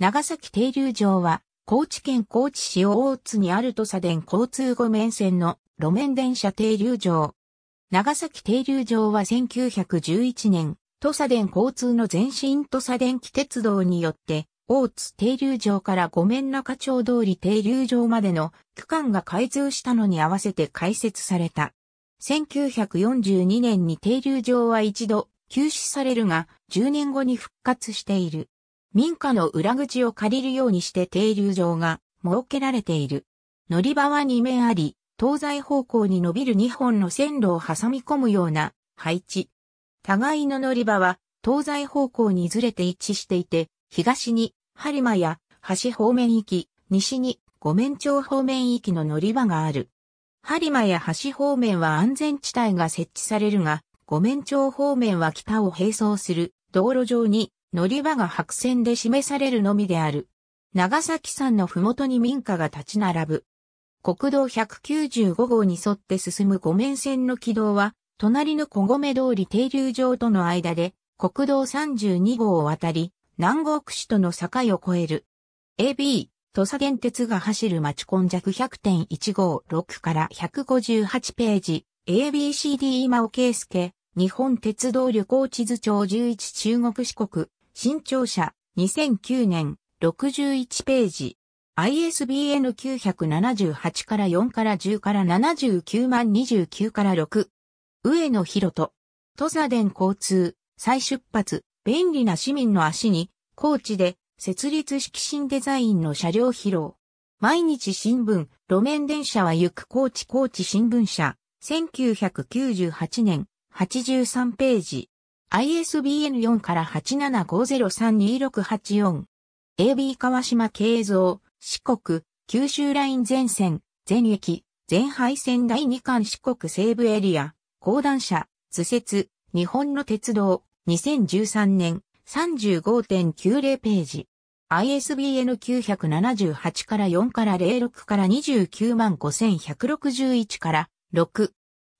長崎停留場は、高知県高知市大津にある土佐電交通5面線の路面電車停留場。長崎停留場は1911年、土佐電交通の前身土佐電気鉄道によって、大津停留場から五面中町通り停留場までの区間が開通したのに合わせて開設された。1942年に停留場は一度休止されるが、10年後に復活している。民家の裏口を借りるようにして停留場が設けられている。乗り場は2面あり、東西方向に伸びる2本の線路を挟み込むような配置。互いの乗り場は東西方向にずれて一致していて、東に播磨や橋方面行き、西に五面町方面行きの乗り場がある。播磨や橋方面は安全地帯が設置されるが、五面町方面は北を並走する道路上に乗り場が白線で示されるのみである。長崎山の麓に民家が立ち並ぶ。国道195号に沿って進む五面線の軌道は、隣の小米通り停留場との間で、国道32号を渡り、南国市との境を越える。AB、土佐電鉄が走る町根弱100.156から158ページ、ABCD 今尾圭介、日本鉄道旅行地図帳11中国四国、新潮社、2009年、61ページ。ISBN 978から4から10から79万29から6。上野博人。土佐電交通、再出発、便利な市民の足に、高知で、設立式新デザインの車両披露。毎日新聞、路面電車は行く高知高知新聞社、1998年、83ページ。ISBN4 から87503268-4。AB 川島慶三、四国、九州ライン全線、全駅、全廃線第2巻四国西部エリア、高段車、図説、日本の鉄道、2013年、35.90ページ。ISBN 978から4から06から29万5161から6。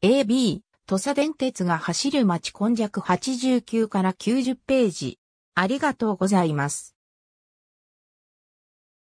AB 土佐電鉄が走る街今弱89から90ページ。ありがとうございます。